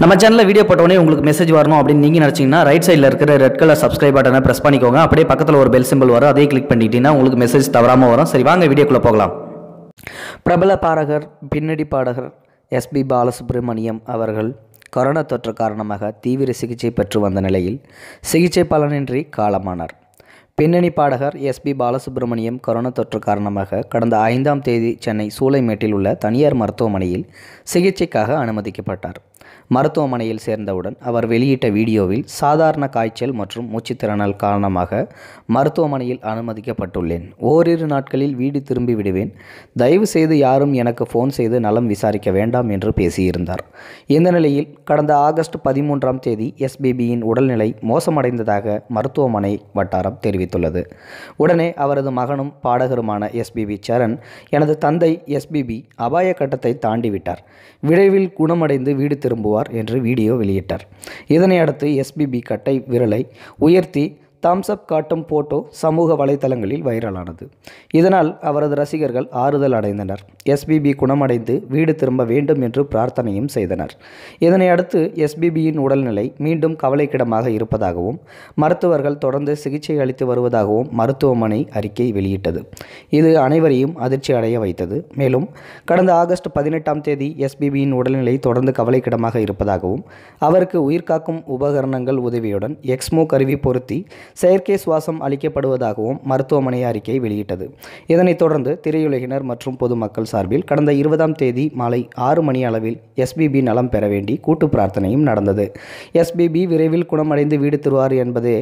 நம்ம சேனலில் வீடியோ போட்டோடனே உங்களுக்கு மெசேஜ் வரணும் அப்படின்னு நீங்கள் நினச்சிங்கன்னா ரைட் சைடில் இருக்கிற ரெட் கலர் சப்ஸ்கிரைப் பட்டனை ப்ரெஸ் பண்ணிக்கோங்க அப்படியே பக்கத்தில் ஒரு பெல் சிம்பிள் வரும் அதே கிளிக் பண்ணிக்கிட்டீங்கன்னா உங்களுக்கு மெசேஜ் தவறாமல் வரும் சரி வாங்க வீடியோக்குள்ளே போகலாம் பிரபல பாடகர் பின்னணி பாடகர் எஸ்பி பாலசுப்ரமணியம் அவர்கள் கொரோனா தொற்று காரணமாக தீவிர சிகிச்சை பெற்று வந்த நிலையில் சிகிச்சை பலனின்றி காலமானார் பின்னணி பாடகர் எஸ் பி பாலசுப்ரமணியம் கொரோனா தொற்று காரணமாக கடந்த ஐந்தாம் தேதி சென்னை சூளைமேட்டில் உள்ள தனியார் மருத்துவமனையில் சிகிச்சைக்காக அனுமதிக்கப்பட்டார் மருத்துவமனையில் சேர்ந்தவுடன் அவர் வெளியிட்ட வீடியோவில் சாதாரண காய்ச்சல் மற்றும் மூச்சுத்திறனல் காரணமாக மருத்துவமனையில் அனுமதிக்கப்பட்டுள்ளேன் ஓரிரு நாட்களில் வீடு திரும்பி விடுவேன் தயவு செய்து யாரும் எனக்கு ஃபோன் செய்து நலம் விசாரிக்க வேண்டாம் என்று பேசியிருந்தார் இந்த நிலையில் கடந்த ஆகஸ்ட் பதிமூன்றாம் தேதி எஸ்பிபியின் உடல்நிலை மோசமடைந்ததாக மருத்துவமனை வட்டாரம் தெரிவித்துள்ளது உடனே அவரது மகனும் பாடகருமான எஸ்பிபி சரண் எனது தந்தை எஸ்பிபி அபாய கட்டத்தை தாண்டிவிட்டார் விரைவில் குணமடைந்து வீடு திரும்புவார் என்று வீடியோ வெளியிட்டார் இதனையடுத்து எஸ்பிபி கட்டை விரலை உயர்த்தி அப் காட்டும் போட்டோ சமூக வலைதளங்களில் வைரலானது இதனால் அவரது ரசிகர்கள் ஆறுதல் அடைந்தனர் எஸ்பிபி குணமடைந்து வீடு திரும்ப வேண்டும் என்று பிரார்த்தனையும் செய்தனர் இதனை அடுத்து எஸ்பிபியின் உடல்நிலை மீண்டும் கவலைக்கிடமாக இருப்பதாகவும் மருத்துவர்கள் தொடர்ந்து சிகிச்சை அளித்து வருவதாகவும் மருத்துவமனை அறிக்கை வெளியிட்டது இது அனைவரையும் அதிர்ச்சி அடைய வைத்தது மேலும் கடந்த ஆகஸ்ட் பதினெட்டாம் தேதி எஸ்பிபியின் உடல்நிலை தொடர்ந்து கவலைக்கிடமாக இருப்பதாகவும் அவருக்கு உயிர்காக்கும் உபகரணங்கள் உதவியுடன் எக்ஸ்மோ கருவி பொருத்தி செயற்கை சுவாசம் அளிக்கப்படுவதாகவும் மருத்துவமனை அறிக்கை வெளியிட்டது இதனைத் தொடர்ந்து திரையுலகினர் மற்றும் பொதுமக்கள் சார்பில் கடந்த இருபதாம் தேதி மாலை ஆறு மணி அளவில் எஸ்பிபி நலம் பெற வேண்டி கூட்டு பிரார்த்தனையும் நடந்தது எஸ்பிபி விரைவில் குணமடைந்து வீடு திருவார் என்பதே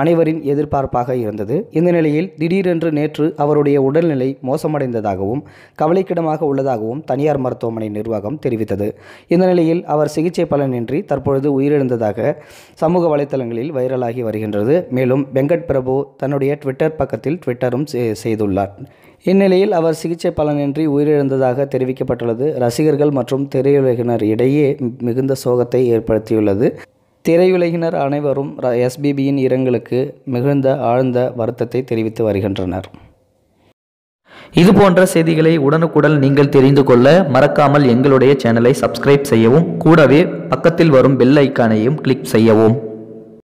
அனைவரின் எதிர்பார்ப்பாக இருந்தது இந்த நிலையில் திடீரென்று நேற்று அவருடைய உடல்நிலை மோசமடைந்ததாகவும் கவலைக்கிடமாக உள்ளதாகவும் தனியார் மருத்துவமனை நிர்வாகம் தெரிவித்தது இந்த நிலையில் அவர் சிகிச்சை பலனின்றி தற்பொழுது உயிரிழந்ததாக சமூக வலைதளங்களில் வைரலாகி வருகின்றது மேலும் மேலும் வெங்கட் பிரபு தன்னுடைய ட்விட்டர் பக்கத்தில் ட்விட்டரும் செய்துள்ளார் இந்நிலையில் அவர் சிகிச்சை பலனின்றி உயிரிழந்ததாக தெரிவிக்கப்பட்டுள்ளது ரசிகர்கள் மற்றும் திரையுலகினர் இடையே மிகுந்த சோகத்தை ஏற்படுத்தியுள்ளது திரையுலகினர் அனைவரும் எஸ்பிபியின் இரங்கலுக்கு மிகுந்த ஆழ்ந்த வருத்தத்தை தெரிவித்து வருகின்றனர் இது போன்ற செய்திகளை உடனுக்குடன் நீங்கள் தெரிந்து கொள்ள மறக்காமல் எங்களுடைய சேனலை சப்ஸ்கிரைப் செய்யவும் கூடவே பக்கத்தில் வரும் பெல் ஐக்கானையும் கிளிக் செய்யவும்